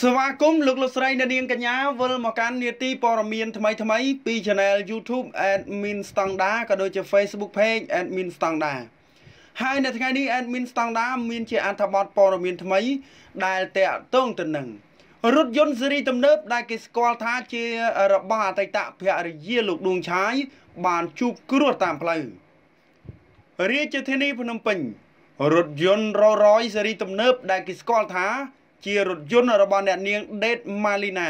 ស្វាគមន៍លោកលោកស្រីអ្នកនាងកញ្ញាវិលមកកាន់នាទីព័ត៌មានថ្មី ថ្មីពី Channel YouTube Admin Standard ក៏ដូចជា Facebook Page Admin Standard ហើយនៅថ្ងៃនេះ Admin Standard មានជាអត្ថបទព័ត៌មានថ្មីដែលតាក់ទងទៅនឹងរថយន្តស៊េរីទំនើប ដែលគេស្គាល់ថាជារបស់អតីតភរិយាលោកដួងឆាយបានជួបគ្រោះតាមផ្លូវរាជធានីភ្នំពេញរថយន្ត Rolls Royce ស៊េរីទំនើបដែលគេស្គាល់ថាជារថយន្តរបស់អ្នកនាងដេតម៉ាលីណា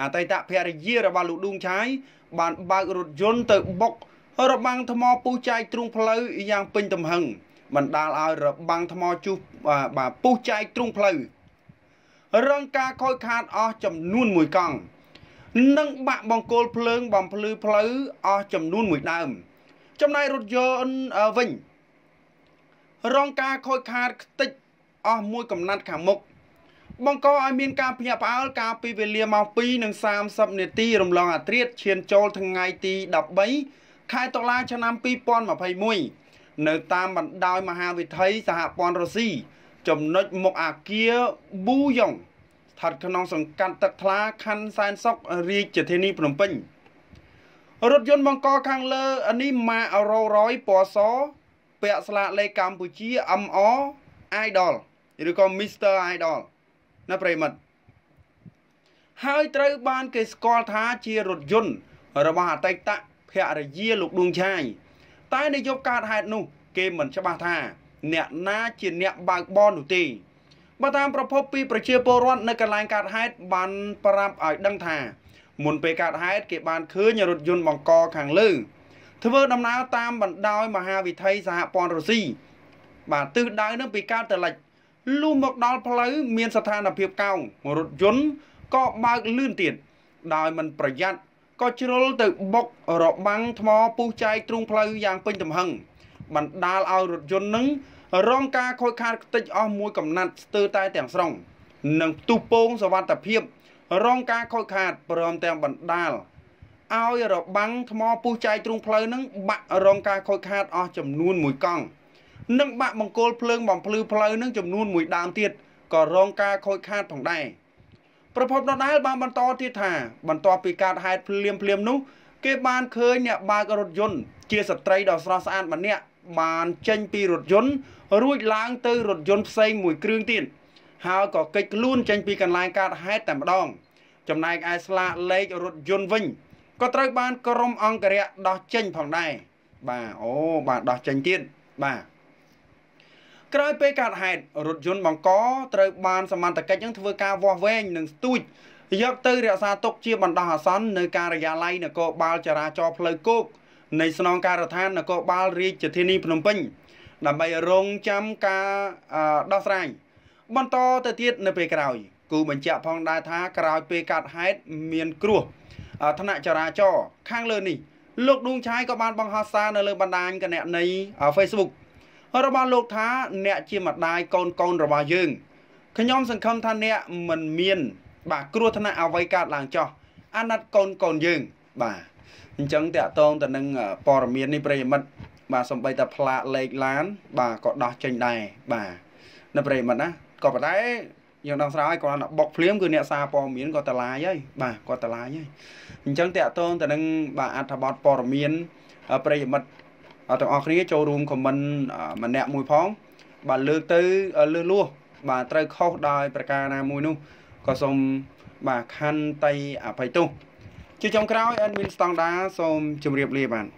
អតីតភរិយារបស់លោកឌូងឆាយបានបើករថយន្តទៅបុក របាំងថ្មពុះចែកទ្រូងផ្លូវយ៉ាងពេញទំហឹងបណ្ដាលឲ្យរបាំងថ្មជុះបាទពុះចែកទ្រូងផ្លូវរងការខូចខាតអស់ចំនួន1កង់និងបាក់បង្គោលភ្លើងបំភ្លឺផ្លូវអស់ចំនួន1ដើម ចំណាយរថយន្តវិញរងការខូចខាតខ្ទេចអស់មួយ កំណាត់ខាងមុខបង្កឲ្យមានការភ្ញាក់ផ្អើលកាលពីវេលាម៉ោង2:30នាទីរំលងអាត្រាតឈានចូលថ្ងៃទី13ខែតុលាឆ្នាំ2021នៅតាមបណ្ដោយមហាវិថីសហព័ន្ធរុស្ស៊ីចំណុចមុខអាគារប៊ូយ៉ុងស្ថិតក្នុង សង្កាត់ទឹកថ្លាខណ្ឌសែនសុខរាជធានីភ្នំពេញរថយន្តបង្កខាងលើនេះម៉ាអរ៉ូរ៉យពណ៌សពាក់ស្លាកលេខកម្ពុជា MR Idol ឬក៏ Mr Idol ណាប្រិមិត្តហើយត្រូវបានគេស្គាល់ថាជារថយន្តរបស់អតីតភរិយា លោកដួងឆាយតែនៅយប់កើតហេតុនោះគេមិនច្បាស់ថាអ្នកណា ជាអ្នកបើកបរនោះទេបើតាម ប្រភពពីប្រជាពលរដ្ឋនៅកន្លែងកើតហេតុបានប្រាប់ឲ្យដឹងថាមុនពេលកើតហេតុគេបានឃើញរថយន្តបង្ក ខាងលើធ្វើដំណើរតាមបណ្ដោយមហាវិថីសហព័ន្ធរុស្ស៊ីបាទទិសដៅនឹងពីកើតទៅលិចលុះមកដល់ផ្លូវមានស្ថានភាពកោងរថយន្តក៏បើកលឿនទៀតដោយមិនប្រយ័ត្នក៏ជ្រុលទៅបុករបាំងថ្មពុះចែកទ្រូងផ្លូវយ៉ាងពេញទំហឹងបណ្ដាលឲ្យរថយន្តនឹងរងការខូចខាតខ្ទេចអស់មួយកំណាត់ស្ទើរតែទាំងស្រុង និងផ្ទុះពងសវត្ថភាពរងការខូចខាតព្រមទាំងបណ្ដាលឲ្យរបាំងថ្មពុះចែកទ្រូងផ្លូវនឹងបាក់រងការខូចខាតអស់ចំនួនមួយកង់និងបាក់បង្គោលភ្លើងបំភ្លឺផ្លូវនឹងចំនួនមួយដើមទៀតក៏រងការខូចខាតផងដែរប្រពន្ធដដែលបាន បន្តទៀតថា បន្ទាប់ពីការហេតុភ្លាមភ្លាមនោះ គេបានឃើញអ្នកបើករថយន្តជាស្ត្រីដ៏ស្រស់ស្អាតម្នាក់បានចេញពីរថយន្តរួចឡើងទៅរថយន្តផ្សេងមួយគ្រឿងទៀតហើយក៏កិច្ចខ្លួនចេញពីកន្លែងកើតហេតុតែម្ដង ចំណែកឯស្លាកលេខរថយន្តវិញក៏ត្រូវ បាន ក្រុមអង្គរៈដោះចេញផងដែរបាទអូបាទដោះចេញទៀតបាទក្រោយពេលកើតហេតុរថយន្តបង្កត្រូវបានសមត្ថកិច្ចនឹងធ្វើការវាស់វែងនិងស្ទូចយកទៅរក្សាទុកជាបណ្ដោះអាសន្ននៅការិយាល័យនគរបាលចរាចរណ៍ផ្លូវគោកនៃស្នងការដ្ឋាននគរបាលរាជធានី ភ្នំពេញដើម្បីរងចាំការដោះស្រាយបន្តទៅទៀតនៅ ពេលក្រោយគូបញ្ជាក់ផងដែរថាក្រោយពេលកាត់ហេតុមានគ្រោះថ្នាក់ចរាចរណ៍ខាងលើនេះលោកដួងឆាយក៏បានបង្ហោះសារនៅលើបណ្ដាញគណនី Facebook របស់លោកថាអ្នកជាម្ដាយកូនកូនរបស់យើងខ្ញុំសង្ឃឹមថាអ្នកមិនមាន បាទគ្រោះថ្នាក់អ្វីកើតឡើងចោះអាណត្តិកូនកូនយើង បាទអញ្ចឹងតកតងទៅនឹងព័ត៌មាននេះប្រិយមិត្តបាទសំបីតាផ្លាកលេខឡានបាទក៏ដោះចេញដែរបាទនៅប្រិយមិត្តណាក៏ប៉ុន្តែយើងដឹងស្រាប់ហើយគាត់បុកភ្លាមគឺអ្នកសារព័ត៌មានគាត់តឡាយហើយបាទគាត់តឡាយហើយអញ្ចឹងតកតងទៅនឹងបាទអត្ថបទព័ត៌មានប្រិយមិត្តទាំងអស់គ្នាចូលរួមខមមិនម្នាក់មួយផង បាទលើកទៅ លើលួសបាទត្រូវខុសដោយប្រការណាមួយនោះក៏សូមបាទខន្តីអភ័យទោសជាចុងក្រោយអេដមីនស្តង់ដាសូមជម្រាបលាបាទ